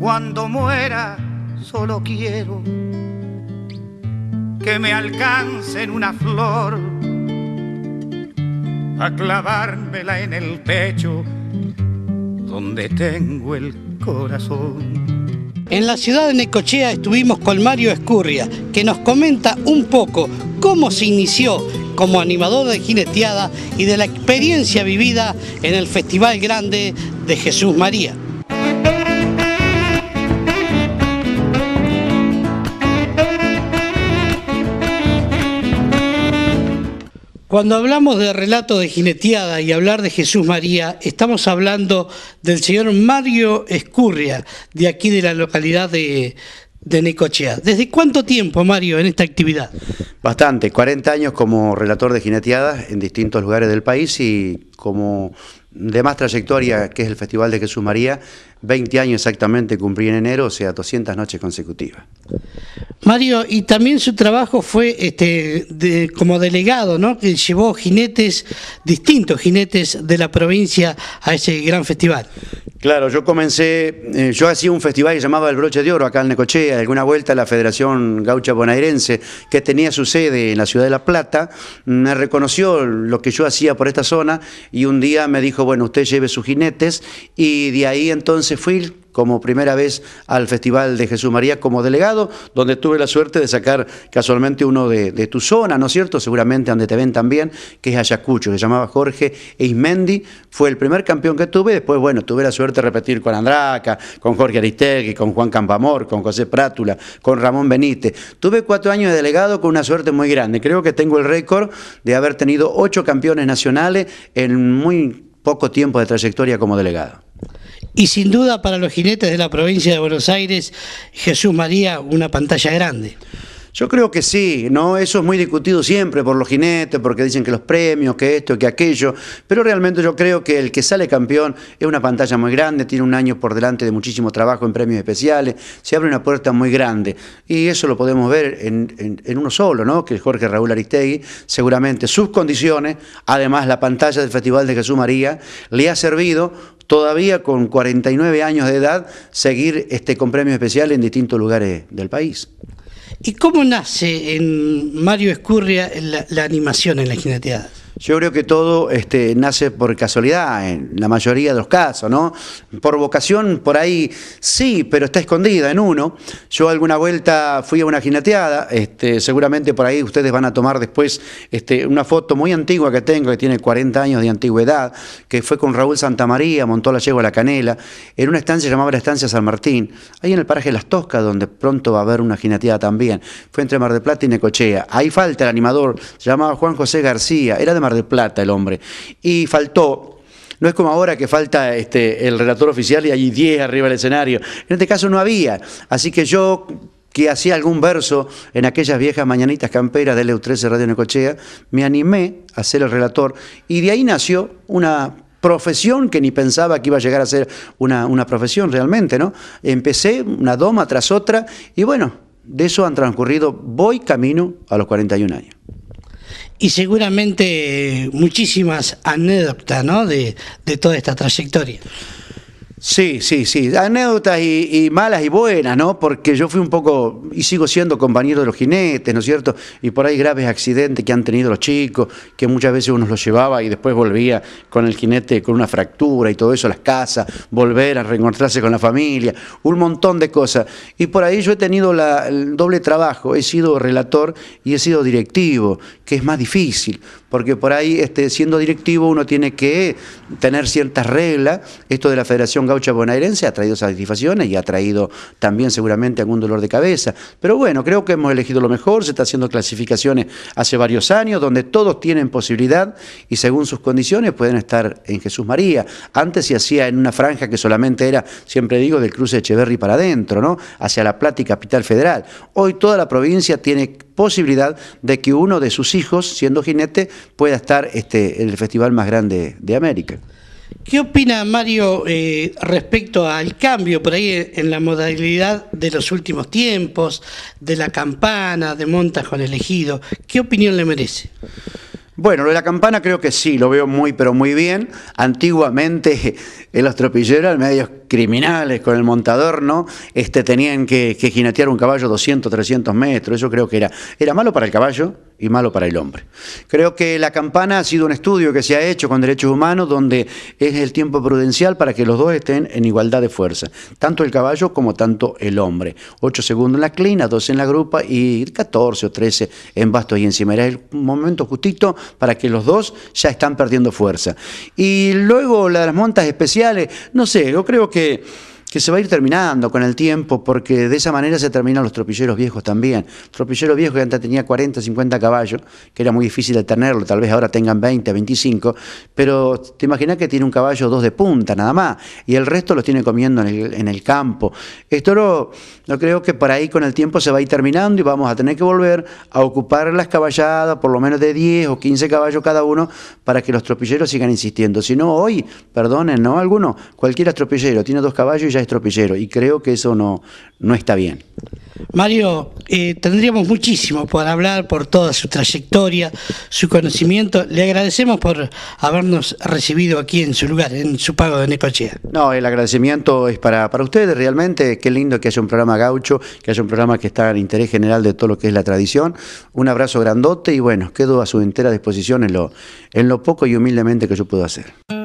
Cuando muera, solo quiero que me alcancen una flor a clavármela en el pecho donde tengo el corazón. En la ciudad de Necochea estuvimos con Mario Escurria, que nos comenta un poco cómo se inició como animador de jineteada y de la experiencia vivida en el Festival Grande de Jesús María. Cuando hablamos de relato de jineteada y hablar de Jesús María, estamos hablando del señor Mario Escurria, de aquí de la localidad de, Necochea. ¿Desde cuánto tiempo, Mario, en esta actividad? Bastante, 40 años como relator de jineteada en distintos lugares del país y como de más trayectoria, que es el Festival de Jesús María, 20 años exactamente cumplí en enero, o sea, 200 noches consecutivas. Mario, y también su trabajo fue este, como delegado, ¿no? Que llevó jinetes, distintos jinetes de la provincia a ese gran festival. Claro, yo comencé, eh, yo hacía un festival llamado llamaba El Broche de Oro acá en Necochea, alguna vuelta a la Federación Gaucha Bonaerense, que tenía su sede en la ciudad de La Plata, me reconoció lo que yo hacía por esta zona y un día me dijo, bueno, usted lleve sus jinetes y de ahí entonces fui como primera vez al Festival de Jesús María como delegado, donde tuve la suerte de sacar casualmente uno de, tu zona, ¿no es cierto? Seguramente donde te ven también, que es Ayacucho, que se llamaba Jorge Eismendi, fue el primer campeón que tuve, después, bueno, tuve la suerte de repetir con Andraca, con Jorge Aristegui, con Juan Campamor, con José Prátula, con Ramón Benítez. Tuve cuatro años de delegado con una suerte muy grande, creo que tengo el récord de haber tenido ocho campeones nacionales en muy poco tiempo de trayectoria como delegado. Y sin duda para los jinetes de la provincia de Buenos Aires, Jesús María, una pantalla grande. Yo creo que sí, ¿no? Eso es muy discutido siempre por los jinetes, porque dicen que los premios, que esto, que aquello, pero realmente yo creo que el que sale campeón es una pantalla muy grande, tiene un año por delante de muchísimo trabajo en premios especiales, se abre una puerta muy grande, y eso lo podemos ver en, uno solo, ¿no? Que es Jorge Raúl Aristegui, seguramente sus condiciones, además la pantalla del Festival de Jesús María, le ha servido todavía con 49 años de edad, seguir este, con premios especiales en distintos lugares del país. ¿Y cómo nace en Mario Escurria la, animación en la jineteada? Yo creo que todo este, nace por casualidad, en la mayoría de los casos, ¿no? Por vocación, por ahí sí, pero está escondida en uno. Yo alguna vuelta fui a una ginateada, este, seguramente por ahí ustedes van a tomar después este, una foto muy antigua que tengo, que tiene 40 años de antigüedad, que fue con Raúl Santamaría, montó la yegua La Canela, en una estancia llamada la Estancia San Martín, ahí en el paraje de Las Toscas, donde pronto va a haber una ginateada también. Fue entre Mar de Plata y Necochea. Ahí falta el animador, se llamaba Juan José García, era de Mar de Plata el hombre. Y faltó, no es como ahora que falta este, el relator oficial y hay 10 arriba del escenario. En este caso no había. Así que yo que hacía algún verso en aquellas viejas mañanitas camperas de Leu 13 Radio Necochea, me animé a ser el relator y de ahí nació una profesión que ni pensaba que iba a llegar a ser una, una profesión realmente, ¿no? Empecé una doma tras otra y bueno, de eso han transcurrido, voy camino a los 41 años y seguramente muchísimas anécdotas ¿no? de, de toda esta trayectoria. Sí, sí, sí. Anécdotas y, y, malas y buenas, ¿no? Porque yo fui un poco, y sigo siendo compañero de los jinetes, ¿no es cierto? Y por ahí graves accidentes que han tenido los chicos, que muchas veces uno los llevaba y después volvía con el jinete con una fractura y todo eso, las casas, volver a reencontrarse con la familia, un montón de cosas. Y por ahí yo he tenido la, el doble trabajo, he sido relator y he sido directivo, que es más difícil, porque por ahí este, siendo directivo uno tiene que tener ciertas reglas, esto de la Federación gaucha bonaerense ha traído satisfacciones y ha traído también seguramente algún dolor de cabeza. Pero bueno, creo que hemos elegido lo mejor, se está haciendo clasificaciones hace varios años donde todos tienen posibilidad y según sus condiciones pueden estar en Jesús María. Antes se hacía en una franja que solamente era, siempre digo, del cruce de Echeverry para adentro, ¿no? Hacia La Plata y Capital Federal. Hoy toda la provincia tiene posibilidad de que uno de sus hijos, siendo jinete, pueda estar este, en el festival más grande de América. ¿Qué opina Mario eh, respecto al cambio por ahí en la modalidad de los últimos tiempos, de la campana, de montas con el ¿Qué opinión le merece? Bueno, lo de la campana creo que sí, lo veo muy, pero muy bien. Antiguamente en los tropilleros eran medios criminales con el montador, ¿no? Este, tenían que, que, jinetear un caballo 200, 300 metros, eso creo que era, era malo para el caballo y malo para el hombre. Creo que la campana ha sido un estudio que se ha hecho con derechos humanos donde es el tiempo prudencial para que los dos estén en igualdad de fuerza, tanto el caballo como tanto el hombre. 8 segundos en la clina, dos en la grupa y 14 o 13 en bastos y encima. Era el momento justito para que los dos ya están perdiendo fuerza. Y luego las montas especiales, no sé, yo creo que que se va a ir terminando con el tiempo, porque de esa manera se terminan los tropilleros viejos también. Tropillero viejo que antes tenía 40, 50 caballos, que era muy difícil de tenerlo, tal vez ahora tengan 20, 25, pero te imaginas que tiene un caballo dos de punta nada más, y el resto los tiene comiendo en el, campo. Esto no creo que por ahí con el tiempo se va a ir terminando y vamos a tener que volver a ocupar las caballadas, por lo menos de 10 o 15 caballos cada uno, para que los tropilleros sigan insistiendo. Si no, hoy, perdonen, ¿no? Alguno, cualquier tropillero tiene dos caballos y ya Estropillero y creo que eso no, no está bien. Mario, eh, tendríamos muchísimo por hablar, por toda su trayectoria, su conocimiento. Le agradecemos por habernos recibido aquí en su lugar, en su pago de Necochea. No, el agradecimiento es para, para ustedes realmente. Qué lindo que haya un programa gaucho, que haya un programa que está en interés general de todo lo que es la tradición. Un abrazo grandote y bueno, quedo a su entera disposición en lo, en lo poco y humildemente que yo puedo hacer.